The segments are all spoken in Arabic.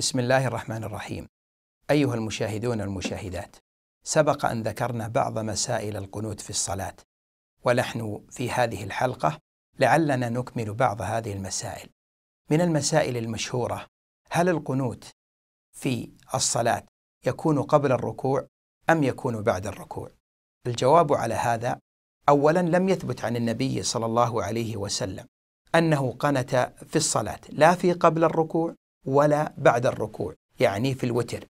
بسم الله الرحمن الرحيم أيها المشاهدون والمشاهدات سبق أن ذكرنا بعض مسائل القنوت في الصلاة ونحن في هذه الحلقة لعلنا نكمل بعض هذه المسائل من المسائل المشهورة هل القنوت في الصلاة يكون قبل الركوع أم يكون بعد الركوع؟ الجواب على هذا أولا لم يثبت عن النبي صلى الله عليه وسلم أنه قنت في الصلاة لا في قبل الركوع ولا بعد الركوع يعني في الوتر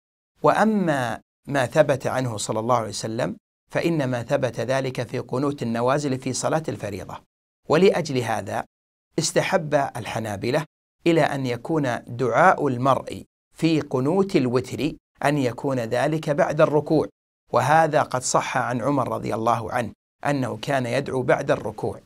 وأما ما ثبت عنه صلى الله عليه وسلم فإنما ثبت ذلك في قنوت النوازل في صلاة الفريضة ولأجل هذا استحب الحنابلة إلى أن يكون دعاء المرء في قنوت الوتر أن يكون ذلك بعد الركوع وهذا قد صح عن عمر رضي الله عنه أنه كان يدعو بعد الركوع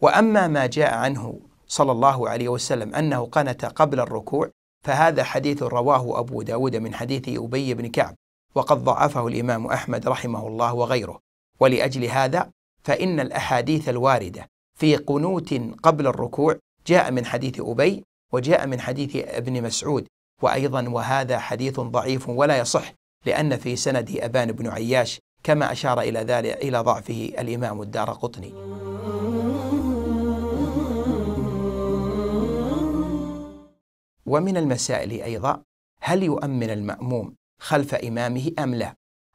وأما ما جاء عنه صلى الله عليه وسلم أنه قنت قبل الركوع فهذا حديث رواه أبو داود من حديث أبي بن كعب وقد ضعفه الإمام أحمد رحمه الله وغيره ولأجل هذا فإن الأحاديث الواردة في قنوت قبل الركوع جاء من حديث أبي وجاء من حديث ابن مسعود وأيضا وهذا حديث ضعيف ولا يصح لأن في سند أبان بن عياش كما أشار إلى ذلك إلى ضعفه الإمام الدار قطني ومن المسائل أيضا هل يؤمن المأموم خلف إمامه أم لا؟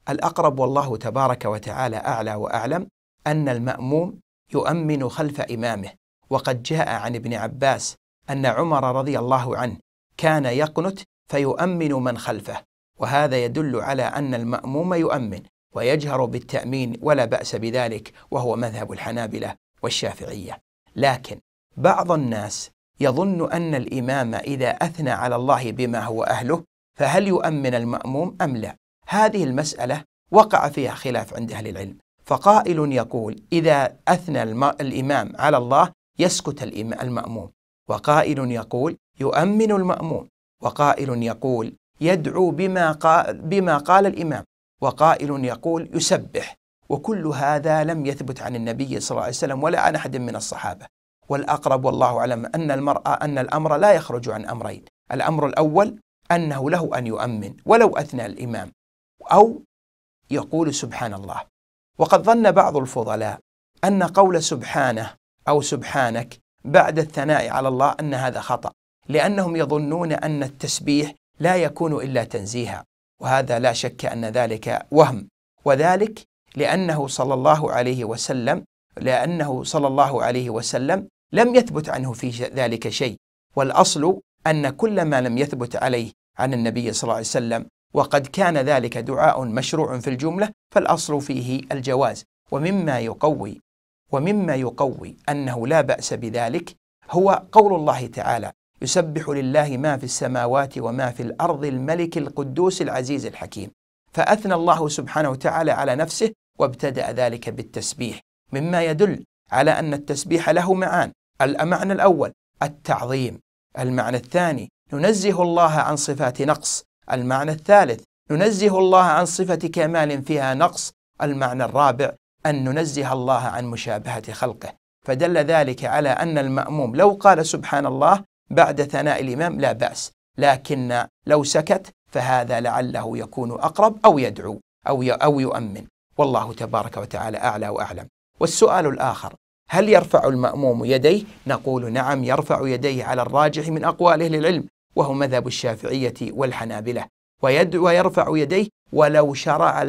الأقرب والله تبارك وتعالى أعلى وأعلم أن المأموم يؤمن خلف إمامه وقد جاء عن ابن عباس أن عمر رضي الله عنه كان يقنت فيؤمن من خلفه وهذا يدل على أن المأموم يؤمن ويجهر بالتأمين ولا بأس بذلك وهو مذهب الحنابلة والشافعية لكن بعض الناس يظن أن الإمام إذا أثنى على الله بما هو أهله فهل يؤمن المأموم أم لا؟ هذه المسألة وقع فيها خلاف عند أهل العلم فقائل يقول إذا أثنى الإمام على الله يسكت المأموم وقائل يقول يؤمن المأموم وقائل يقول يدعو بما قال, بما قال الإمام وقائل يقول يسبح وكل هذا لم يثبت عن النبي صلى الله عليه وسلم ولا عن أحد من الصحابة والأقرب والله أعلم أن المرأة أن الأمر لا يخرج عن أمرين الأمر الأول أنه له أن يؤمن ولو أثنى الإمام أو يقول سبحان الله وقد ظن بعض الفضلاء أن قول سبحانه أو سبحانك بعد الثناء على الله أن هذا خطأ لأنهم يظنون أن التسبيح لا يكون إلا تنزيها وهذا لا شك أن ذلك وهم وذلك لأنه صلى الله عليه وسلم لأنه صلى الله عليه وسلم لم يثبت عنه في ذلك شيء والأصل أن كل ما لم يثبت عليه عن النبي صلى الله عليه وسلم وقد كان ذلك دعاء مشروع في الجملة فالأصل فيه الجواز ومما يقوي ومما يقوي أنه لا بأس بذلك هو قول الله تعالى يسبح لله ما في السماوات وما في الأرض الملك القدوس العزيز الحكيم فأثنى الله سبحانه وتعالى على نفسه وابتدأ ذلك بالتسبيح مما يدل على أن التسبيح له معان المعنى الأول التعظيم المعنى الثاني ننزه الله عن صفات نقص المعنى الثالث ننزه الله عن صفة كمال فيها نقص المعنى الرابع أن ننزه الله عن مشابهة خلقه فدل ذلك على أن المأموم لو قال سبحان الله بعد ثناء الإمام لا بأس لكن لو سكت فهذا لعله يكون أقرب أو يدعو أو أو يؤمن والله تبارك وتعالى أعلى وأعلم والسؤال الآخر هل يرفع المأموم يديه؟ نقول نعم يرفع يديه على الراجح من أقوال أهل العلم وهو مذهب الشافعية والحنابلة ويد ويرفع يديه ولو شرع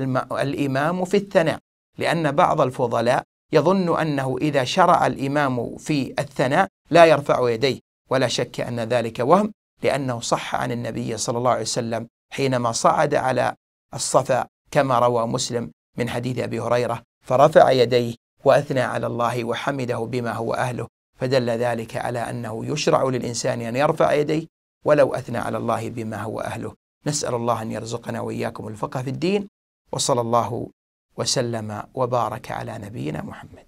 الإمام في الثناء لأن بعض الفضلاء يظن أنه إذا شرع الإمام في الثناء لا يرفع يديه ولا شك أن ذلك وهم لأنه صح عن النبي صلى الله عليه وسلم حينما صعد على الصفا كما روى مسلم من حديث أبي هريرة فرفع يديه واثنى على الله وحمده بما هو اهله فدل ذلك على انه يشرع للانسان ان يرفع يديه ولو اثنى على الله بما هو اهله نسال الله ان يرزقنا واياكم الفقه في الدين وصلى الله وسلم وبارك على نبينا محمد